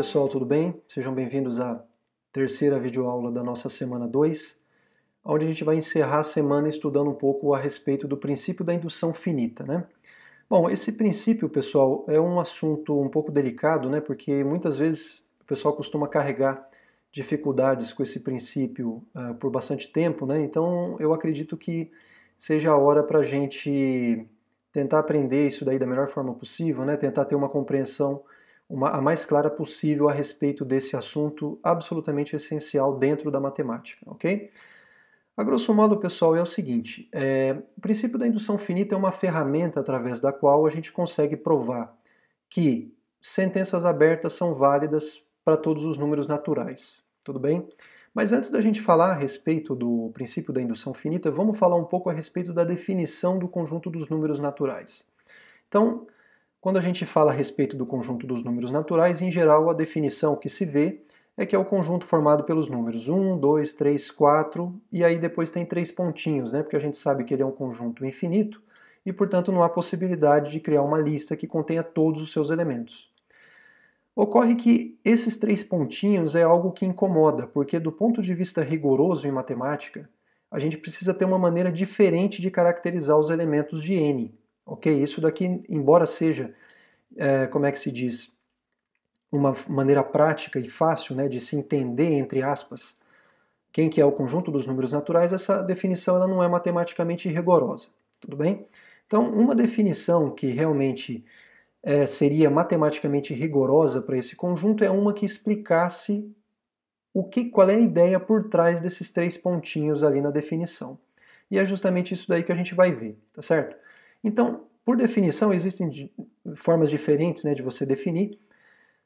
pessoal, tudo bem? Sejam bem-vindos à terceira videoaula da nossa semana 2, onde a gente vai encerrar a semana estudando um pouco a respeito do princípio da indução finita, né? Bom, esse princípio, pessoal, é um assunto um pouco delicado, né? Porque muitas vezes o pessoal costuma carregar dificuldades com esse princípio uh, por bastante tempo, né? Então eu acredito que seja a hora para a gente tentar aprender isso daí da melhor forma possível, né? Tentar ter uma compreensão uma, a mais clara possível a respeito desse assunto absolutamente essencial dentro da matemática, ok? A grosso modo, pessoal, é o seguinte: é, o princípio da indução finita é uma ferramenta através da qual a gente consegue provar que sentenças abertas são válidas para todos os números naturais, tudo bem? Mas antes da gente falar a respeito do princípio da indução finita, vamos falar um pouco a respeito da definição do conjunto dos números naturais. Então, quando a gente fala a respeito do conjunto dos números naturais, em geral a definição que se vê é que é o conjunto formado pelos números 1, 2, 3, 4, e aí depois tem três pontinhos, né? porque a gente sabe que ele é um conjunto infinito, e portanto não há possibilidade de criar uma lista que contenha todos os seus elementos. Ocorre que esses três pontinhos é algo que incomoda, porque do ponto de vista rigoroso em matemática, a gente precisa ter uma maneira diferente de caracterizar os elementos de n. Ok? Isso daqui, embora seja, é, como é que se diz, uma maneira prática e fácil né, de se entender, entre aspas, quem que é o conjunto dos números naturais, essa definição ela não é matematicamente rigorosa. Tudo bem? Então, uma definição que realmente é, seria matematicamente rigorosa para esse conjunto é uma que explicasse o que, qual é a ideia por trás desses três pontinhos ali na definição. E é justamente isso daí que a gente vai ver, tá certo? Então, por definição, existem formas diferentes né, de você definir,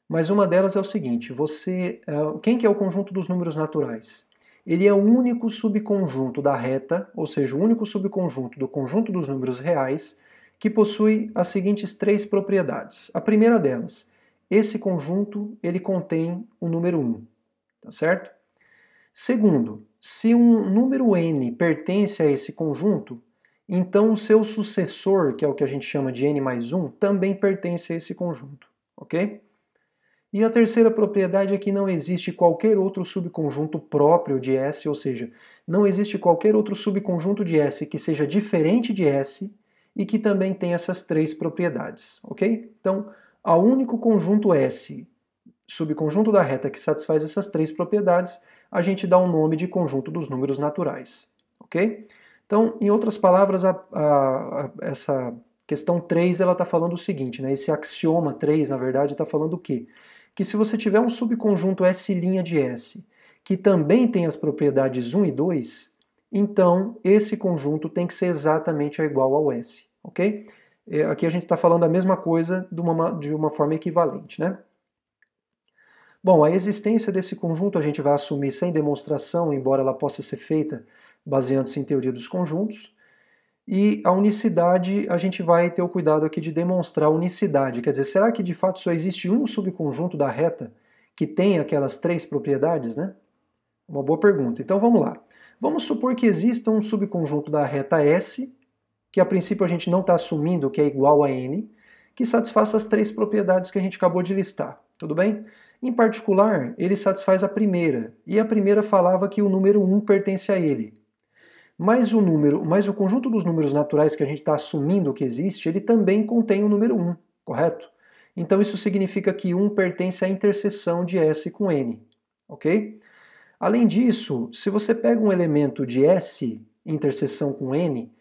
mas uma delas é o seguinte: você, é, quem que é o conjunto dos números naturais? Ele é o único subconjunto da reta, ou seja, o único subconjunto do conjunto dos números reais, que possui as seguintes três propriedades. A primeira delas, esse conjunto ele contém o número 1, tá certo? Segundo, se um número n pertence a esse conjunto, então, o seu sucessor, que é o que a gente chama de n mais 1, também pertence a esse conjunto, ok? E a terceira propriedade é que não existe qualquer outro subconjunto próprio de S, ou seja, não existe qualquer outro subconjunto de S que seja diferente de S e que também tenha essas três propriedades, ok? Então, ao único conjunto S, subconjunto da reta que satisfaz essas três propriedades, a gente dá o um nome de conjunto dos números naturais, ok? Então, em outras palavras, a, a, a, essa questão 3 está falando o seguinte, né? esse axioma 3, na verdade, está falando o quê? Que se você tiver um subconjunto S' de S, que também tem as propriedades 1 e 2, então esse conjunto tem que ser exatamente igual ao S, ok? É, aqui a gente está falando a mesma coisa de uma, de uma forma equivalente, né? Bom, a existência desse conjunto a gente vai assumir sem demonstração, embora ela possa ser feita baseando-se em teoria dos conjuntos. E a unicidade, a gente vai ter o cuidado aqui de demonstrar unicidade. Quer dizer, será que de fato só existe um subconjunto da reta que tem aquelas três propriedades, né? Uma boa pergunta. Então vamos lá. Vamos supor que exista um subconjunto da reta S, que a princípio a gente não está assumindo que é igual a N, que satisfaça as três propriedades que a gente acabou de listar. Tudo bem? Em particular, ele satisfaz a primeira, e a primeira falava que o número 1 pertence a ele mas o número, mas o conjunto dos números naturais que a gente está assumindo que existe, ele também contém o número 1, correto? Então isso significa que 1 pertence à interseção de S com N, ok? Além disso, se você pega um elemento de S interseção com N,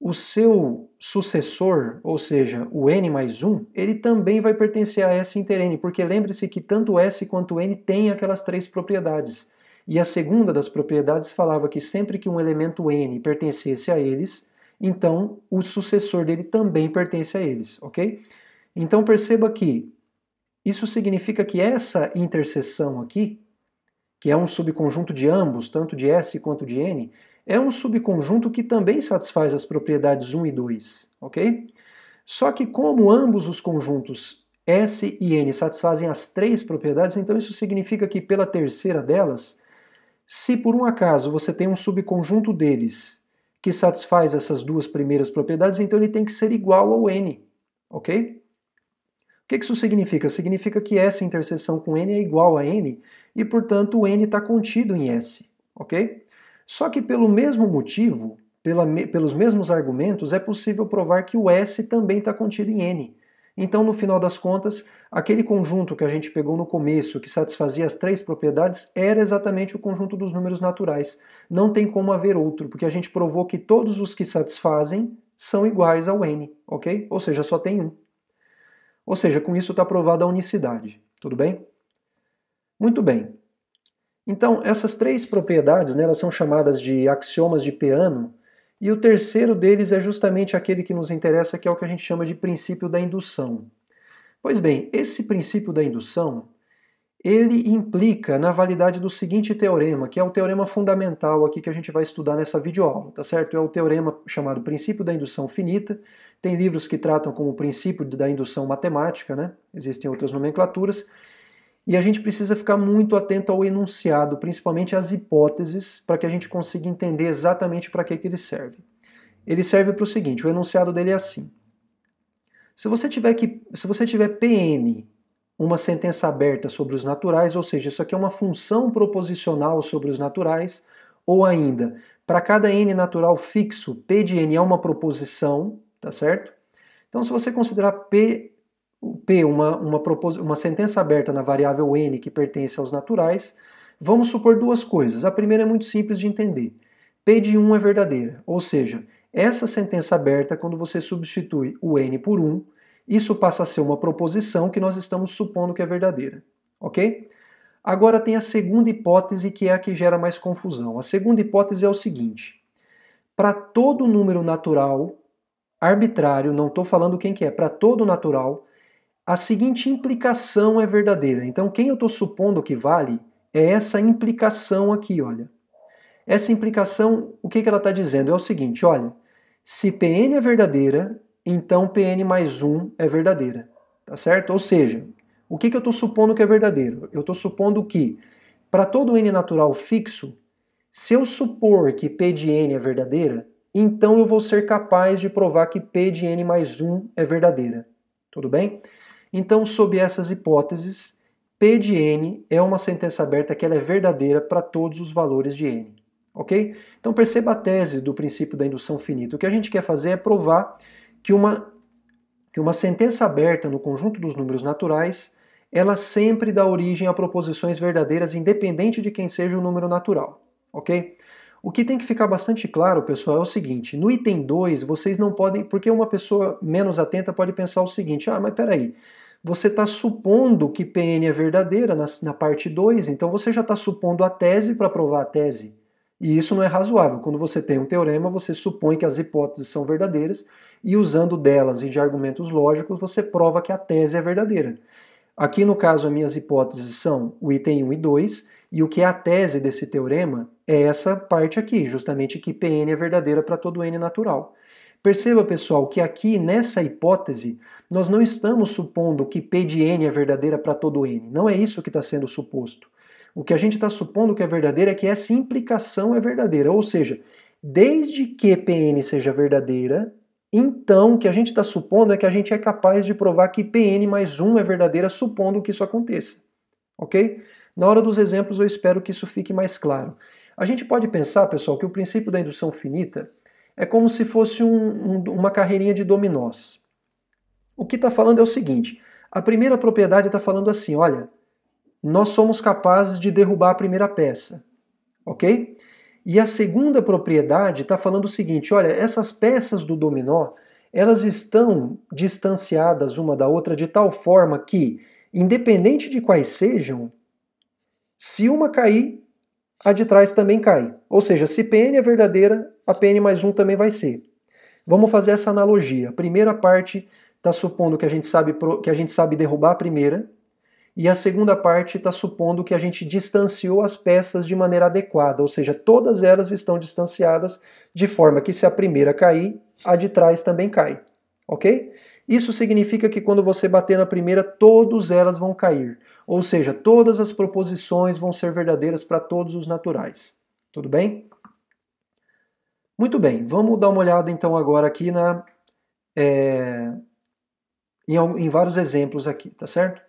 o seu sucessor, ou seja, o N mais 1, ele também vai pertencer a S inter N, porque lembre-se que tanto S quanto N têm aquelas três propriedades. E a segunda das propriedades falava que sempre que um elemento n pertencesse a eles, então o sucessor dele também pertence a eles, ok? Então perceba que isso significa que essa interseção aqui, que é um subconjunto de ambos, tanto de S quanto de N, é um subconjunto que também satisfaz as propriedades 1 e 2, ok? Só que como ambos os conjuntos S e N satisfazem as três propriedades, então isso significa que pela terceira delas, se por um acaso você tem um subconjunto deles que satisfaz essas duas primeiras propriedades, então ele tem que ser igual ao n, ok? O que isso significa? Significa que essa interseção com n é igual a n e, portanto, o n está contido em S, ok? Só que pelo mesmo motivo, pela, pelos mesmos argumentos, é possível provar que o S também está contido em N. Então, no final das contas, aquele conjunto que a gente pegou no começo, que satisfazia as três propriedades, era exatamente o conjunto dos números naturais. Não tem como haver outro, porque a gente provou que todos os que satisfazem são iguais ao n, ok? Ou seja, só tem um. Ou seja, com isso está provada a unicidade, tudo bem? Muito bem. Então, essas três propriedades, né, elas são chamadas de axiomas de Peano, e o terceiro deles é justamente aquele que nos interessa, que é o que a gente chama de princípio da indução. Pois bem, esse princípio da indução, ele implica na validade do seguinte teorema, que é o teorema fundamental aqui que a gente vai estudar nessa videoaula, tá certo? É o teorema chamado princípio da indução finita. Tem livros que tratam como princípio da indução matemática, né? Existem outras nomenclaturas. E a gente precisa ficar muito atento ao enunciado, principalmente às hipóteses, para que a gente consiga entender exatamente para que, que ele serve. Ele serve para o seguinte: o enunciado dele é assim. Se você tiver, que, se você tiver PN, uma sentença aberta sobre os naturais, ou seja, isso aqui é uma função proposicional sobre os naturais, ou ainda, para cada n natural fixo, P de n é uma proposição, tá certo? Então, se você considerar P P, uma, uma, uma sentença aberta na variável n que pertence aos naturais, vamos supor duas coisas. A primeira é muito simples de entender. P de 1 é verdadeira, ou seja, essa sentença aberta, quando você substitui o n por 1, isso passa a ser uma proposição que nós estamos supondo que é verdadeira, ok? Agora tem a segunda hipótese que é a que gera mais confusão. A segunda hipótese é o seguinte: para todo número natural arbitrário, não estou falando quem que é, para todo natural a seguinte implicação é verdadeira. Então, quem eu estou supondo que vale é essa implicação aqui, olha. Essa implicação, o que, que ela está dizendo? É o seguinte, olha, se Pn é verdadeira, então Pn mais 1 é verdadeira, tá certo? Ou seja, o que, que eu estou supondo que é verdadeiro? Eu estou supondo que, para todo n natural fixo, se eu supor que P de n é verdadeira, então eu vou ser capaz de provar que P de n mais 1 é verdadeira. Tudo bem? Então, sob essas hipóteses, P de n é uma sentença aberta que ela é verdadeira para todos os valores de n. Ok? Então perceba a tese do princípio da indução finita. O que a gente quer fazer é provar que uma, que uma sentença aberta no conjunto dos números naturais ela sempre dá origem a proposições verdadeiras, independente de quem seja o número natural. Ok? O que tem que ficar bastante claro, pessoal, é o seguinte: no item 2, vocês não podem, porque uma pessoa menos atenta pode pensar o seguinte: ah, mas peraí, você está supondo que PN é verdadeira na, na parte 2, então você já está supondo a tese para provar a tese. E isso não é razoável. Quando você tem um teorema, você supõe que as hipóteses são verdadeiras e usando delas e de argumentos lógicos, você prova que a tese é verdadeira. Aqui no caso, as minhas hipóteses são o item 1 e 2, e o que é a tese desse teorema é essa parte aqui, justamente que Pn é verdadeira para todo n natural. Perceba, pessoal, que aqui nessa hipótese nós não estamos supondo que P de N é verdadeira para todo N. Não é isso que está sendo suposto. O que a gente está supondo que é verdadeira é que essa implicação é verdadeira. Ou seja, desde que Pn seja verdadeira, então o que a gente está supondo é que a gente é capaz de provar que Pn mais 1 é verdadeira, supondo que isso aconteça. Ok? Na hora dos exemplos, eu espero que isso fique mais claro. A gente pode pensar, pessoal, que o princípio da indução finita é como se fosse um, um, uma carreirinha de dominós. O que está falando é o seguinte: a primeira propriedade está falando assim, olha, nós somos capazes de derrubar a primeira peça, ok? E a segunda propriedade está falando o seguinte, olha, essas peças do dominó, elas estão distanciadas uma da outra de tal forma que, independente de quais sejam, se uma cair, a de trás também cai. Ou seja, se Pn é verdadeira, a Pn mais 1 também vai ser. Vamos fazer essa analogia. A primeira parte está supondo que a, gente sabe que a gente sabe derrubar a primeira, e a segunda parte está supondo que a gente distanciou as peças de maneira adequada, ou seja, todas elas estão distanciadas de forma que se a primeira cair, a de trás também cai. Ok? Isso significa que quando você bater na primeira, todas elas vão cair. Ou seja, todas as proposições vão ser verdadeiras para todos os naturais. Tudo bem? Muito bem, vamos dar uma olhada então agora aqui na, é, em, em vários exemplos aqui, tá certo?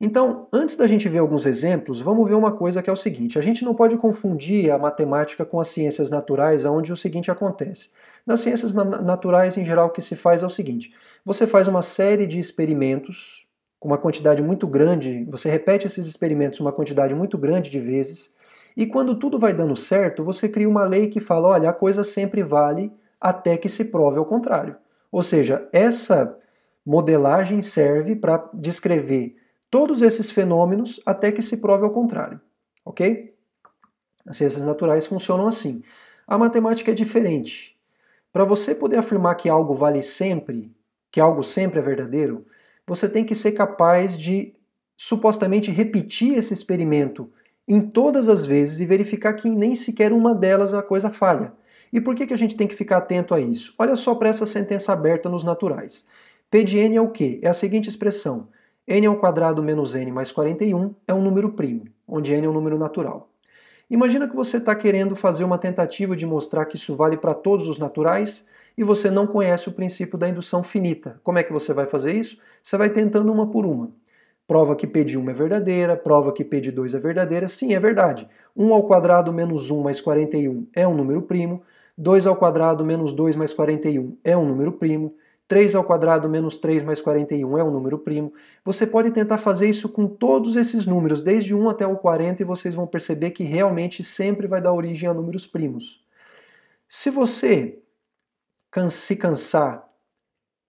Então, antes da gente ver alguns exemplos, vamos ver uma coisa que é o seguinte: a gente não pode confundir a matemática com as ciências naturais, onde o seguinte acontece. Nas ciências naturais, em geral, o que se faz é o seguinte: você faz uma série de experimentos com uma quantidade muito grande, você repete esses experimentos uma quantidade muito grande de vezes, e quando tudo vai dando certo, você cria uma lei que fala: olha, a coisa sempre vale até que se prove ao contrário. Ou seja, essa modelagem serve para descrever todos esses fenômenos até que se prove ao contrário. Ok? As ciências naturais funcionam assim. A matemática é diferente. Para você poder afirmar que algo vale sempre, que algo sempre é verdadeiro, você tem que ser capaz de supostamente repetir esse experimento em todas as vezes e verificar que nem sequer uma delas a coisa falha. E por que, que a gente tem que ficar atento a isso? Olha só para essa sentença aberta nos naturais. P de n é o quê? É a seguinte expressão. n ao quadrado menos n mais 41 é um número primo, onde n é um número natural. Imagina que você está querendo fazer uma tentativa de mostrar que isso vale para todos os naturais e você não conhece o princípio da indução finita. Como é que você vai fazer isso? Você vai tentando uma por uma. Prova que P1 de é verdadeira, prova que P2 de é verdadeira, sim, é verdade. 1 ao quadrado menos 1 mais 41 é um número primo, 2 ao quadrado menos 2 mais 41 é um número primo, 3 ao quadrado menos 3 mais 41 é um número primo. Você pode tentar fazer isso com todos esses números, desde 1 até o 40, e vocês vão perceber que realmente sempre vai dar origem a números primos. Se você se cansar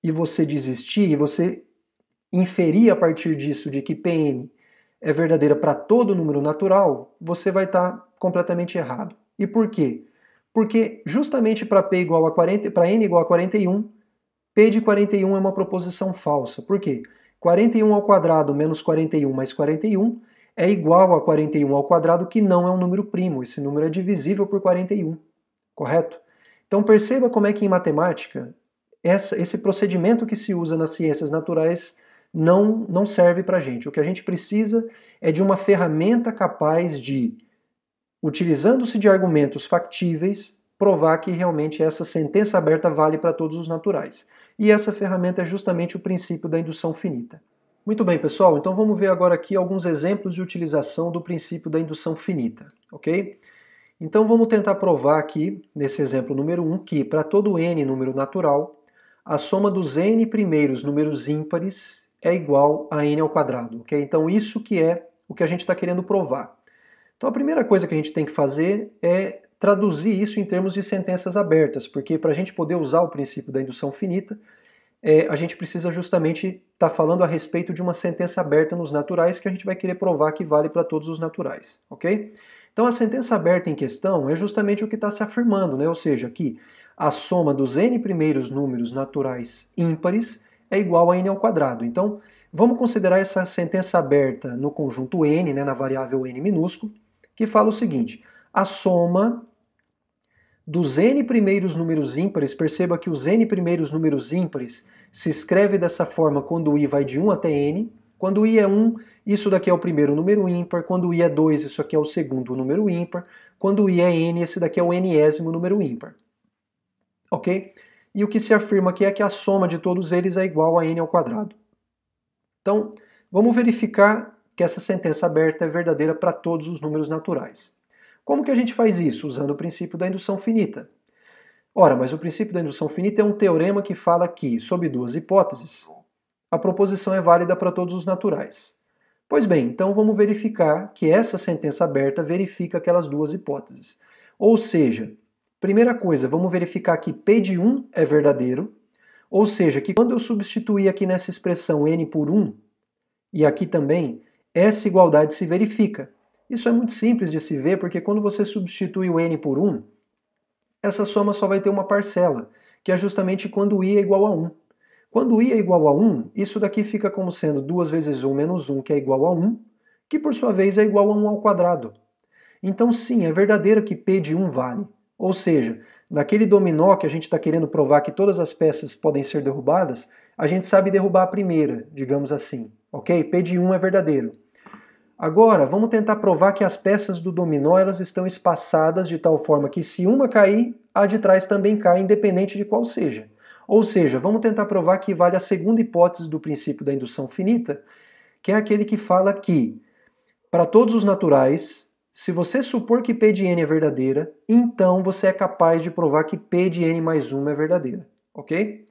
e você desistir, e você inferir a partir disso de que PN é verdadeira para todo número natural, você vai estar tá completamente errado. E por quê? Porque justamente para P igual a 40, para N igual a 41, P de 41 é uma proposição falsa. Por quê? 41 ao quadrado menos 41 mais 41 é igual a 41 ao quadrado, que não é um número primo. Esse número é divisível por 41, correto? Então perceba como é que em matemática essa, esse procedimento que se usa nas ciências naturais não, não serve para a gente. O que a gente precisa é de uma ferramenta capaz de, utilizando-se de argumentos factíveis, provar que realmente essa sentença aberta vale para todos os naturais. E essa ferramenta é justamente o princípio da indução finita. Muito bem, pessoal, então vamos ver agora aqui alguns exemplos de utilização do princípio da indução finita, ok? Então vamos tentar provar aqui, nesse exemplo número 1, que para todo n número natural, a soma dos n primeiros números ímpares é igual a n ao quadrado. Okay? Então isso que é o que a gente está querendo provar. Então a primeira coisa que a gente tem que fazer é traduzir isso em termos de sentenças abertas, porque para a gente poder usar o princípio da indução finita, é, a gente precisa justamente estar tá falando a respeito de uma sentença aberta nos naturais que a gente vai querer provar que vale para todos os naturais, ok? Então a sentença aberta em questão é justamente o que está se afirmando, né? ou seja, que a soma dos n primeiros números naturais ímpares é igual a n ao quadrado. Então vamos considerar essa sentença aberta no conjunto n, né, na variável n minúsculo, que fala o seguinte, a soma dos n primeiros números ímpares, perceba que os n primeiros números ímpares se escreve dessa forma quando i vai de 1 até n, quando i é 1, isso daqui é o primeiro número ímpar. Quando i é 2, isso aqui é o segundo número ímpar. Quando i é n, esse daqui é o nésimo número ímpar. Ok? E o que se afirma aqui é que a soma de todos eles é igual a n ao quadrado. Então, vamos verificar que essa sentença aberta é verdadeira para todos os números naturais. Como que a gente faz isso? Usando o princípio da indução finita. Ora, mas o princípio da indução finita é um teorema que fala que, sob duas hipóteses, a proposição é válida para todos os naturais. Pois bem, então vamos verificar que essa sentença aberta verifica aquelas duas hipóteses. Ou seja, primeira coisa, vamos verificar que P de 1 é verdadeiro, ou seja, que quando eu substituir aqui nessa expressão n por 1, e aqui também, essa igualdade se verifica. Isso é muito simples de se ver, porque quando você substitui o n por 1, essa soma só vai ter uma parcela, que é justamente quando i é igual a 1. Quando i é igual a 1, isso daqui fica como sendo 2 vezes 1 menos 1, que é igual a 1, que por sua vez é igual a 1 ao quadrado. Então sim, é verdadeiro que p de 1 vale. Ou seja, naquele dominó que a gente está querendo provar que todas as peças podem ser derrubadas, a gente sabe derrubar a primeira, digamos assim. Ok? P de 1 é verdadeiro. Agora, vamos tentar provar que as peças do dominó elas estão espaçadas de tal forma que se uma cair, a de trás também cai, independente de qual seja. Ou seja, vamos tentar provar que vale a segunda hipótese do princípio da indução finita, que é aquele que fala que, para todos os naturais, se você supor que P de n é verdadeira, então você é capaz de provar que P de n mais 1 é verdadeira, ok?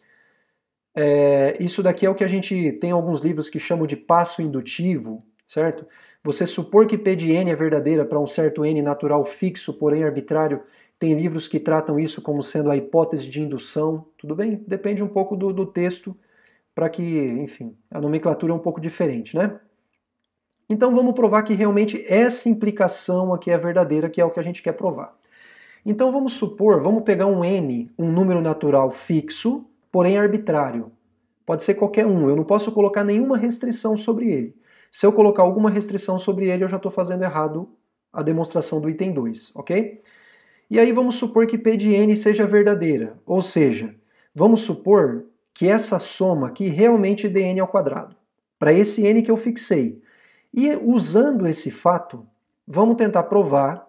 É, isso daqui é o que a gente tem alguns livros que chamam de passo indutivo, certo? Você supor que P de n é verdadeira para um certo n natural fixo, porém arbitrário, tem livros que tratam isso como sendo a hipótese de indução, tudo bem? Depende um pouco do, do texto para que, enfim, a nomenclatura é um pouco diferente, né? Então vamos provar que realmente essa implicação aqui é verdadeira, que é o que a gente quer provar. Então vamos supor, vamos pegar um n, um número natural fixo, porém arbitrário. Pode ser qualquer um, eu não posso colocar nenhuma restrição sobre ele. Se eu colocar alguma restrição sobre ele, eu já estou fazendo errado a demonstração do item 2, ok? E aí vamos supor que P de N seja verdadeira, ou seja, vamos supor que essa soma aqui realmente é dê N ao quadrado, para esse N que eu fixei. E usando esse fato, vamos tentar provar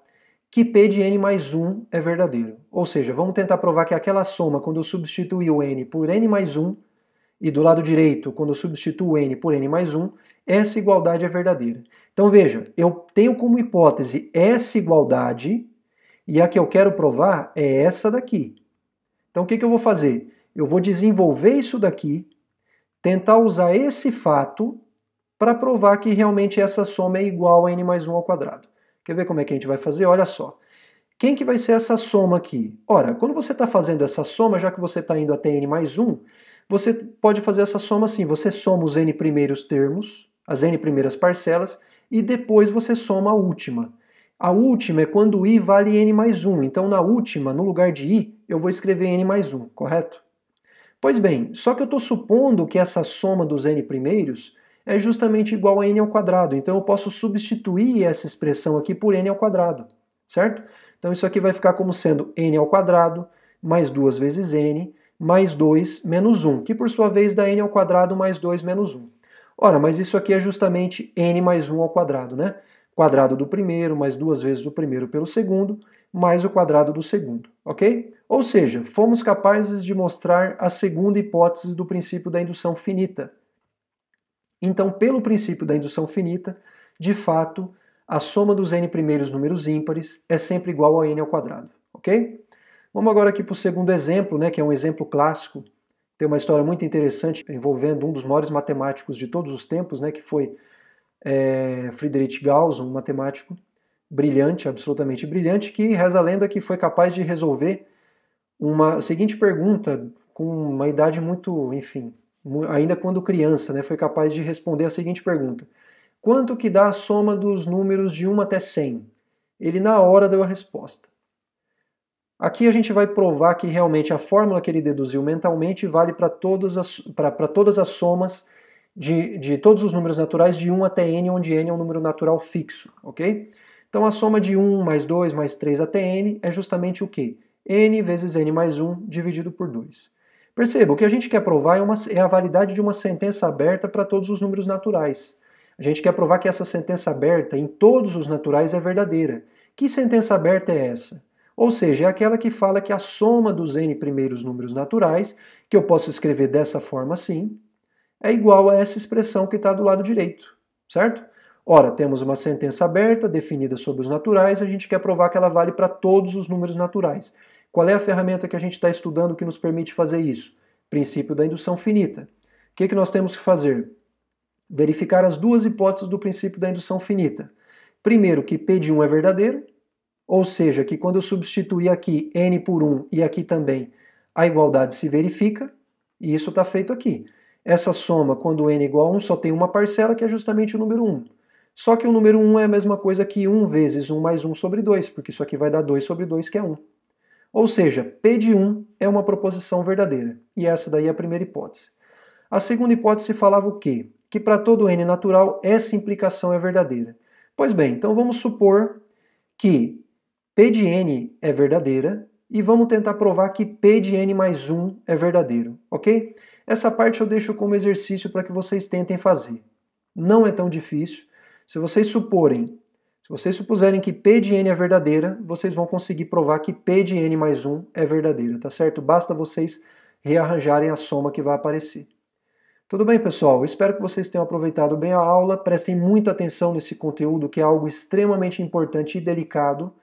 que P de N mais 1 é verdadeiro. Ou seja, vamos tentar provar que aquela soma, quando eu substituir o N por N mais 1, e do lado direito, quando eu substituo N por N mais 1, essa igualdade é verdadeira. Então veja, eu tenho como hipótese essa igualdade, e a que eu quero provar é essa daqui. Então o que, que eu vou fazer? Eu vou desenvolver isso daqui, tentar usar esse fato para provar que realmente essa soma é igual a n mais 1 ao quadrado. Quer ver como é que a gente vai fazer? Olha só. Quem que vai ser essa soma aqui? Ora, quando você está fazendo essa soma, já que você está indo até n mais 1, você pode fazer essa soma assim, você soma os n primeiros termos, as n primeiras parcelas, e depois você soma a última. A última é quando i vale n mais 1. Então, na última, no lugar de i, eu vou escrever n mais 1, correto? Pois bem, só que eu estou supondo que essa soma dos n primeiros é justamente igual a n ao quadrado. Então, eu posso substituir essa expressão aqui por n ao quadrado, certo? Então, isso aqui vai ficar como sendo n ao quadrado mais 2 vezes n mais 2 menos 1, que por sua vez dá n ao quadrado mais 2 menos 1. Ora, mas isso aqui é justamente n mais 1 ao quadrado, né? quadrado do primeiro, mais duas vezes o primeiro pelo segundo, mais o quadrado do segundo, ok? Ou seja, fomos capazes de mostrar a segunda hipótese do princípio da indução finita. Então, pelo princípio da indução finita, de fato, a soma dos n primeiros números ímpares é sempre igual a n ao quadrado, ok? Vamos agora aqui para o segundo exemplo, né, que é um exemplo clássico. Tem uma história muito interessante envolvendo um dos maiores matemáticos de todos os tempos, né, que foi é, Friedrich Gauss, um matemático brilhante, absolutamente brilhante, que reza a lenda que foi capaz de resolver uma seguinte pergunta com uma idade muito, enfim, ainda quando criança, né, foi capaz de responder a seguinte pergunta: quanto que dá a soma dos números de 1 até 100? Ele na hora deu a resposta. Aqui a gente vai provar que realmente a fórmula que ele deduziu mentalmente vale para todas as para todas as somas de, de todos os números naturais de 1 até n, onde n é um número natural fixo, ok? Então a soma de 1 mais 2 mais 3 até n é justamente o quê? n vezes n mais 1 dividido por 2. Perceba, o que a gente quer provar é, uma, é a validade de uma sentença aberta para todos os números naturais. A gente quer provar que essa sentença aberta em todos os naturais é verdadeira. Que sentença aberta é essa? Ou seja, é aquela que fala que a soma dos n primeiros números naturais, que eu posso escrever dessa forma assim, é igual a essa expressão que está do lado direito, certo? Ora, temos uma sentença aberta, definida sobre os naturais, a gente quer provar que ela vale para todos os números naturais. Qual é a ferramenta que a gente está estudando que nos permite fazer isso? Princípio da indução finita. O que, que nós temos que fazer? Verificar as duas hipóteses do princípio da indução finita. Primeiro, que P de 1 é verdadeiro, ou seja, que quando eu substituir aqui n por 1 e aqui também, a igualdade se verifica, e isso está feito aqui. Essa soma, quando n é igual a 1, só tem uma parcela, que é justamente o número 1. Só que o número 1 é a mesma coisa que 1 vezes 1 mais 1 sobre 2, porque isso aqui vai dar 2 sobre 2, que é 1. Ou seja, P de 1 é uma proposição verdadeira. E essa daí é a primeira hipótese. A segunda hipótese falava o quê? Que para todo n natural, essa implicação é verdadeira. Pois bem, então vamos supor que P de n é verdadeira e vamos tentar provar que P de n mais 1 é verdadeiro, ok? Essa parte eu deixo como exercício para que vocês tentem fazer. Não é tão difícil. Se vocês suporem, se vocês supuserem que P de N é verdadeira, vocês vão conseguir provar que P de N mais 1 é verdadeira, tá certo? Basta vocês rearranjarem a soma que vai aparecer. Tudo bem, pessoal? Espero que vocês tenham aproveitado bem a aula. Prestem muita atenção nesse conteúdo, que é algo extremamente importante e delicado,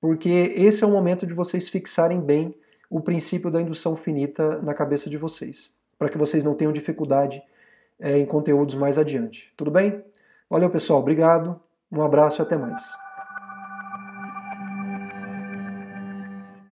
porque esse é o momento de vocês fixarem bem o princípio da indução finita na cabeça de vocês para que vocês não tenham dificuldade é, em conteúdos mais adiante. Tudo bem? Valeu, pessoal. Obrigado. Um abraço e até mais.